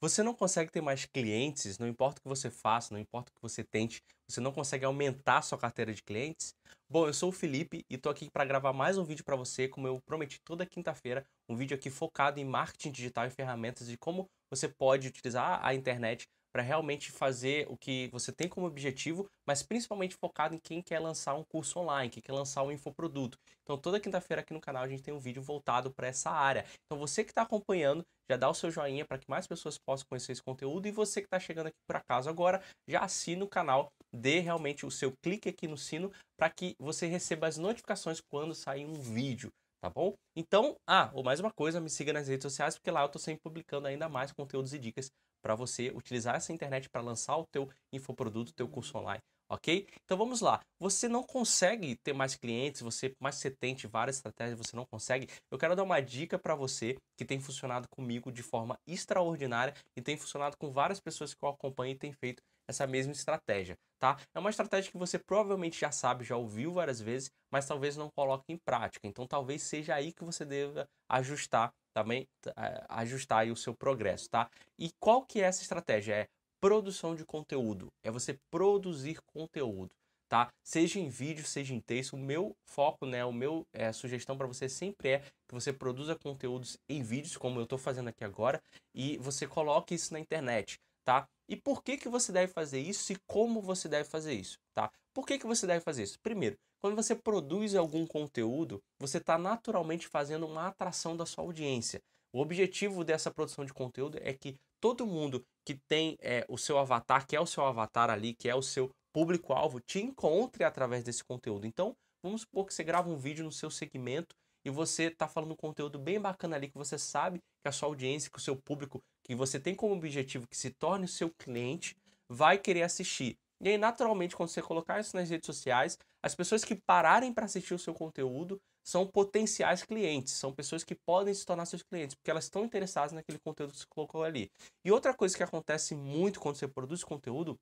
Você não consegue ter mais clientes, não importa o que você faça, não importa o que você tente, você não consegue aumentar sua carteira de clientes? Bom, eu sou o Felipe e estou aqui para gravar mais um vídeo para você, como eu prometi toda quinta-feira, um vídeo aqui focado em marketing digital e ferramentas de como você pode utilizar a internet para realmente fazer o que você tem como objetivo, mas principalmente focado em quem quer lançar um curso online, quem quer lançar um infoproduto. Então, toda quinta-feira aqui no canal a gente tem um vídeo voltado para essa área. Então, você que está acompanhando, já dá o seu joinha para que mais pessoas possam conhecer esse conteúdo e você que está chegando aqui por acaso agora, já assina o canal, dê realmente o seu clique aqui no sino para que você receba as notificações quando sair um vídeo tá bom? Então, ah, ou mais uma coisa, me siga nas redes sociais, porque lá eu tô sempre publicando ainda mais conteúdos e dicas para você utilizar essa internet para lançar o teu infoproduto, o teu curso online, ok? Então vamos lá. Você não consegue ter mais clientes, você mais você tente várias estratégias, você não consegue. Eu quero dar uma dica para você que tem funcionado comigo de forma extraordinária e tem funcionado com várias pessoas que eu acompanho e tem feito essa mesma estratégia, tá? É uma estratégia que você provavelmente já sabe, já ouviu várias vezes, mas talvez não coloque em prática. Então talvez seja aí que você deva ajustar também, é, ajustar aí o seu progresso, tá? E qual que é essa estratégia? É produção de conteúdo, é você produzir conteúdo. Tá? Seja em vídeo, seja em texto, o meu foco, né, o meu é, sugestão para você sempre é que você produza conteúdos em vídeos, como eu estou fazendo aqui agora, e você coloque isso na internet, tá? E por que, que você deve fazer isso e como você deve fazer isso, tá? Por que, que você deve fazer isso? Primeiro, quando você produz algum conteúdo, você está naturalmente fazendo uma atração da sua audiência. O objetivo dessa produção de conteúdo é que todo mundo que tem é, o seu avatar, que é o seu avatar ali, que é o seu público-alvo, te encontre através desse conteúdo. Então, vamos supor que você grava um vídeo no seu segmento e você está falando um conteúdo bem bacana ali que você sabe que a sua audiência, que o seu público, que você tem como objetivo que se torne o seu cliente, vai querer assistir. E aí, naturalmente, quando você colocar isso nas redes sociais, as pessoas que pararem para assistir o seu conteúdo são potenciais clientes, são pessoas que podem se tornar seus clientes, porque elas estão interessadas naquele conteúdo que você colocou ali. E outra coisa que acontece muito quando você produz conteúdo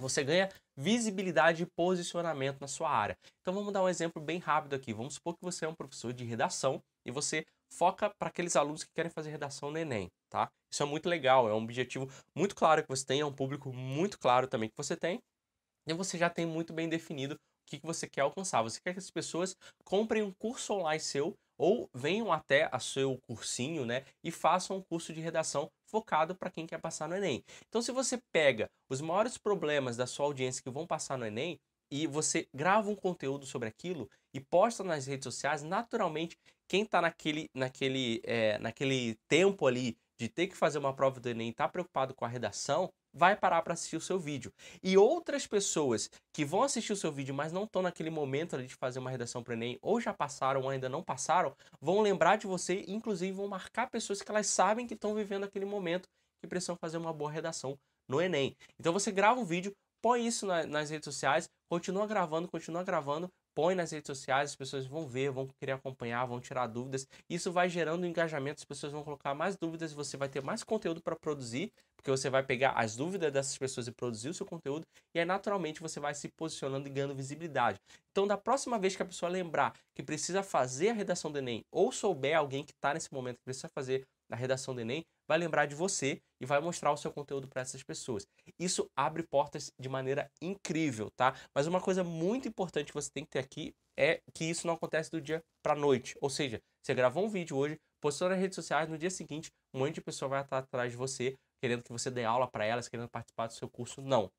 você ganha visibilidade e posicionamento na sua área. Então vamos dar um exemplo bem rápido aqui. Vamos supor que você é um professor de redação e você foca para aqueles alunos que querem fazer redação no Enem, tá? Isso é muito legal, é um objetivo muito claro que você tem, é um público muito claro também que você tem. E você já tem muito bem definido o que, que você quer alcançar. Você quer que as pessoas comprem um curso online seu ou venham até a seu cursinho, né, e façam um curso de redação focado para quem quer passar no Enem. Então, se você pega os maiores problemas da sua audiência que vão passar no Enem e você grava um conteúdo sobre aquilo e posta nas redes sociais, naturalmente quem está naquele, naquele, é, naquele tempo ali de ter que fazer uma prova do Enem e tá preocupado com a redação, vai parar para assistir o seu vídeo. E outras pessoas que vão assistir o seu vídeo, mas não estão naquele momento ali de fazer uma redação para o Enem, ou já passaram ou ainda não passaram, vão lembrar de você, inclusive vão marcar pessoas que elas sabem que estão vivendo aquele momento que precisam fazer uma boa redação no Enem. Então você grava um vídeo, põe isso na, nas redes sociais, continua gravando, continua gravando, põe nas redes sociais, as pessoas vão ver, vão querer acompanhar, vão tirar dúvidas. Isso vai gerando engajamento, as pessoas vão colocar mais dúvidas, você vai ter mais conteúdo para produzir, porque você vai pegar as dúvidas dessas pessoas e produzir o seu conteúdo, e aí naturalmente você vai se posicionando e ganhando visibilidade. Então, da próxima vez que a pessoa lembrar que precisa fazer a redação do Enem ou souber alguém que está nesse momento que precisa fazer, na redação do Enem vai lembrar de você e vai mostrar o seu conteúdo para essas pessoas. Isso abre portas de maneira incrível, tá? Mas uma coisa muito importante que você tem que ter aqui é que isso não acontece do dia para noite. Ou seja, você gravou um vídeo hoje, postou nas redes sociais, no dia seguinte, um monte de pessoa vai estar atrás de você, querendo que você dê aula para elas, querendo participar do seu curso. Não.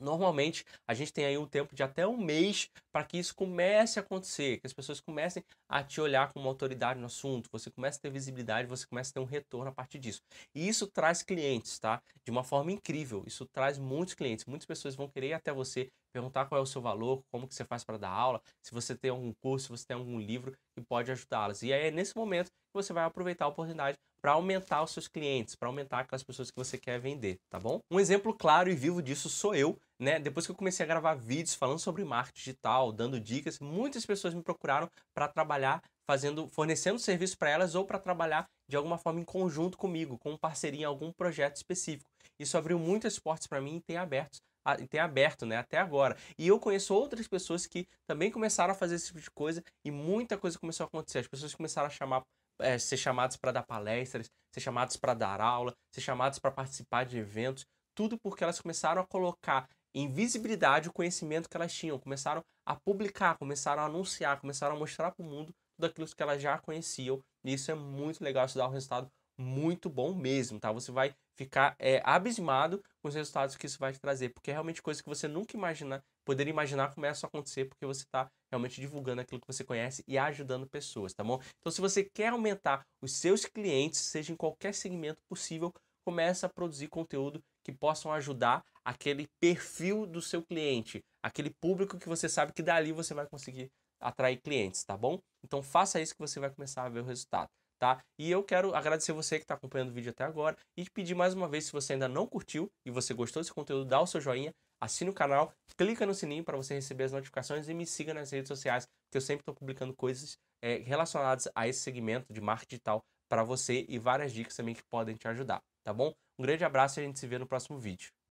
Normalmente, a gente tem aí um tempo de até um mês para que isso comece a acontecer, que as pessoas comecem a te olhar como autoridade no assunto, você começa a ter visibilidade, você começa a ter um retorno a partir disso. E isso traz clientes, tá? De uma forma incrível, isso traz muitos clientes, muitas pessoas vão querer ir até você perguntar qual é o seu valor, como que você faz para dar aula, se você tem algum curso, se você tem algum livro que pode ajudá-las. E aí é nesse momento que você vai aproveitar a oportunidade para aumentar os seus clientes, para aumentar aquelas pessoas que você quer vender, tá bom? Um exemplo claro e vivo disso sou eu, né? Depois que eu comecei a gravar vídeos falando sobre marketing digital, dando dicas, muitas pessoas me procuraram para trabalhar fazendo, fornecendo serviço para elas ou para trabalhar de alguma forma em conjunto comigo, com parceria em algum projeto específico. Isso abriu muitas portas para mim e tem abertos tem aberto, né, até agora. E eu conheço outras pessoas que também começaram a fazer esse tipo de coisa e muita coisa começou a acontecer. As pessoas começaram a chamar é, ser chamados para dar palestras, ser chamados para dar aula, ser chamados para participar de eventos, tudo porque elas começaram a colocar em visibilidade o conhecimento que elas tinham, começaram a publicar, começaram a anunciar, começaram a mostrar para o mundo tudo aquilo que elas já conheciam. E isso é muito legal, isso dá um resultado muito bom mesmo, tá? Você vai ficar é, abismado com os resultados que isso vai te trazer, porque é realmente coisa que você nunca imagina, poderia imaginar começa a é acontecer porque você está realmente divulgando aquilo que você conhece e ajudando pessoas, tá bom? Então, se você quer aumentar os seus clientes, seja em qualquer segmento possível, começa a produzir conteúdo que possam ajudar aquele perfil do seu cliente, aquele público que você sabe que dali você vai conseguir atrair clientes, tá bom? Então faça isso que você vai começar a ver o resultado, tá? E eu quero agradecer você que está acompanhando o vídeo até agora e te pedir mais uma vez, se você ainda não curtiu e você gostou desse conteúdo, dá o seu joinha, assine o canal, clica no sininho para você receber as notificações e me siga nas redes sociais, que eu sempre estou publicando coisas é, relacionadas a esse segmento de marketing digital para você e várias dicas também que podem te ajudar, tá bom? Um grande abraço e a gente se vê no próximo vídeo.